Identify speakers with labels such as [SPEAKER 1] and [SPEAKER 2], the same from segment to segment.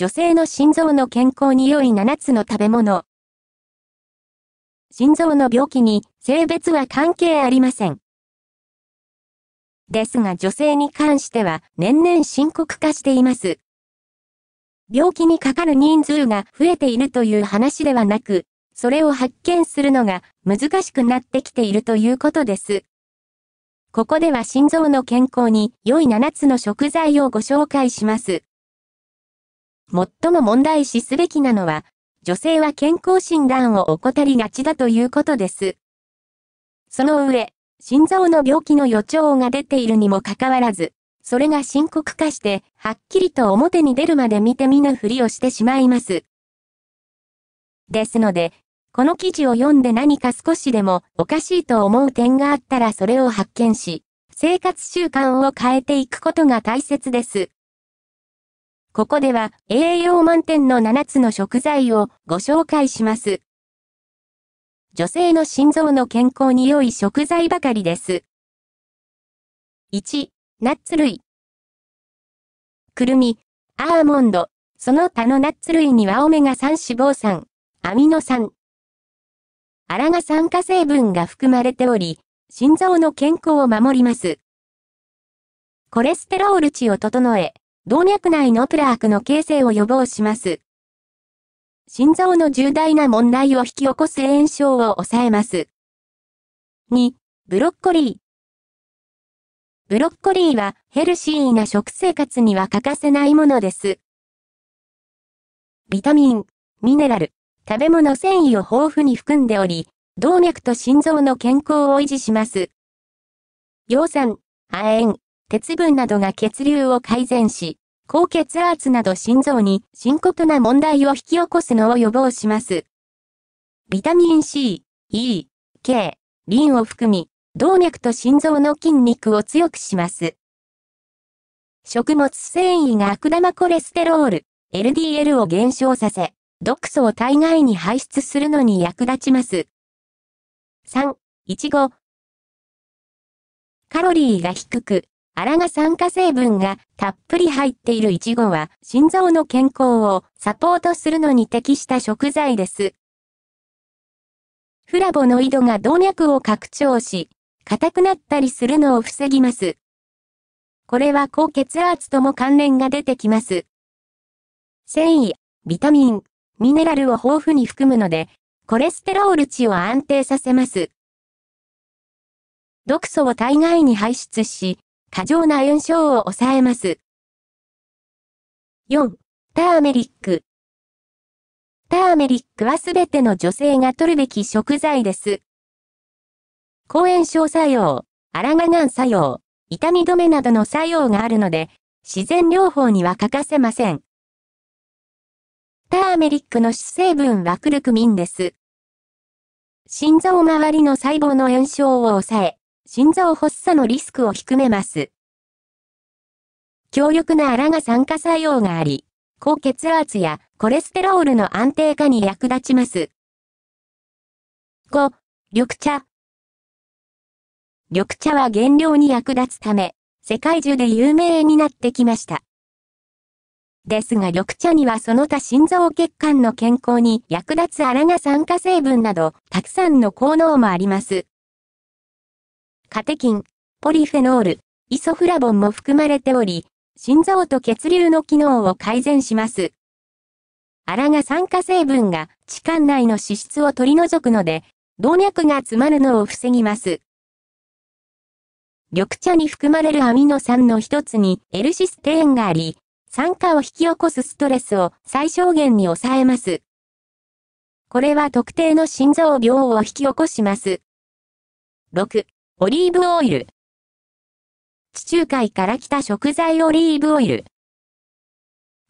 [SPEAKER 1] 女性の心臓の健康に良い7つの食べ物。心臓の病気に性別は関係ありません。ですが女性に関しては年々深刻化しています。病気にかかる人数が増えているという話ではなく、それを発見するのが難しくなってきているということです。ここでは心臓の健康に良い7つの食材をご紹介します。最も問題視すべきなのは、女性は健康診断を怠りがちだということです。その上、心臓の病気の予兆が出ているにもかかわらず、それが深刻化して、はっきりと表に出るまで見て見ぬふりをしてしまいます。ですので、この記事を読んで何か少しでもおかしいと思う点があったらそれを発見し、生活習慣を変えていくことが大切です。ここでは栄養満点の7つの食材をご紹介します。女性の心臓の健康に良い食材ばかりです。1、ナッツ類。くるみ、アーモンド、その他のナッツ類にはオメガ3脂肪酸、アミノ酸、アラガ酸化成分が含まれており、心臓の健康を守ります。コレステロール値を整え、動脈内のプラークの形成を予防します。心臓の重大な問題を引き起こす炎症を抑えます。2、ブロッコリー。ブロッコリーはヘルシーな食生活には欠かせないものです。ビタミン、ミネラル、食べ物繊維を豊富に含んでおり、動脈と心臓の健康を維持します。葉酸、亜鉛、鉄分などが血流を改善し、高血圧など心臓に深刻な問題を引き起こすのを予防します。ビタミン C、E、K、リンを含み、動脈と心臓の筋肉を強くします。食物繊維が悪玉コレステロール、LDL を減少させ、毒素を体外に排出するのに役立ちます。3、いちご。カロリーが低く、ラが酸化成分がたっぷり入っているイチゴは心臓の健康をサポートするのに適した食材です。フラボノイドが動脈を拡張し、硬くなったりするのを防ぎます。これは高血圧とも関連が出てきます。繊維、ビタミン、ミネラルを豊富に含むので、コレステロール値を安定させます。毒素を体外に排出し、過剰な炎症を抑えます。4. ターメリック。ターメリックはすべての女性が取るべき食材です。抗炎症作用、アラガガン作用、痛み止めなどの作用があるので、自然療法には欠かせません。ターメリックの主成分はクルクミンです。心臓周りの細胞の炎症を抑え、心臓発作のリスクを低めます。強力なラが酸化作用があり、高血圧やコレステロールの安定化に役立ちます。5. 緑茶。緑茶は原料に役立つため、世界中で有名になってきました。ですが緑茶にはその他心臓血管の健康に役立つアラガ酸化成分など、たくさんの効能もあります。カテキン、ポリフェノール、イソフラボンも含まれており、心臓と血流の機能を改善します。アラが酸化成分が血管内の脂質を取り除くので、動脈が詰まるのを防ぎます。緑茶に含まれるアミノ酸の一つにエルシステーンがあり、酸化を引き起こすストレスを最小限に抑えます。これは特定の心臓病を引き起こします。6. オリーブオイル。地中海から来た食材オリーブオイル。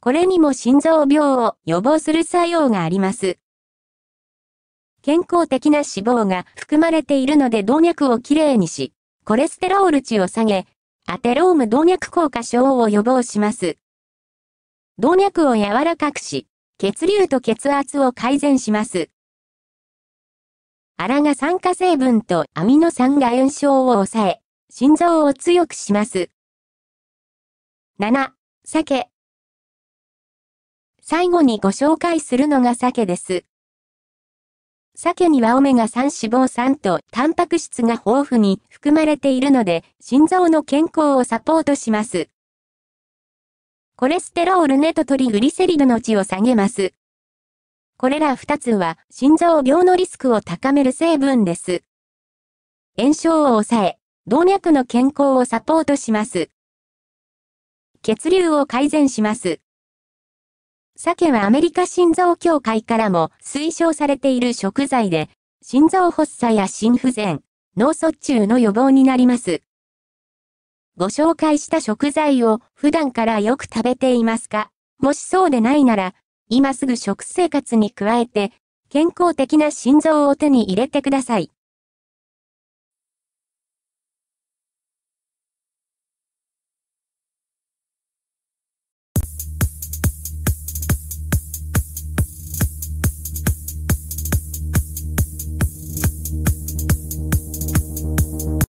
[SPEAKER 1] これにも心臓病を予防する作用があります。健康的な脂肪が含まれているので動脈をきれいにし、コレステロール値を下げ、アテローム動脈硬化症を予防します。動脈を柔らかくし、血流と血圧を改善します。アラが酸化成分とアミノ酸が炎症を抑え、心臓を強くします。7、鮭。最後にご紹介するのが鮭です。鮭にはオメガ3脂肪酸とタンパク質が豊富に含まれているので、心臓の健康をサポートします。コレステロールネトトリグリセリドの値を下げます。これら2つは心臓病のリスクを高める成分です。炎症を抑え、動脈の健康をサポートします。血流を改善します。鮭はアメリカ心臓協会からも推奨されている食材で、心臓発作や心不全、脳卒中の予防になります。ご紹介した食材を普段からよく食べていますかもしそうでないなら、今すぐ食生活に加えて、健康的な心臓を手に入れてください。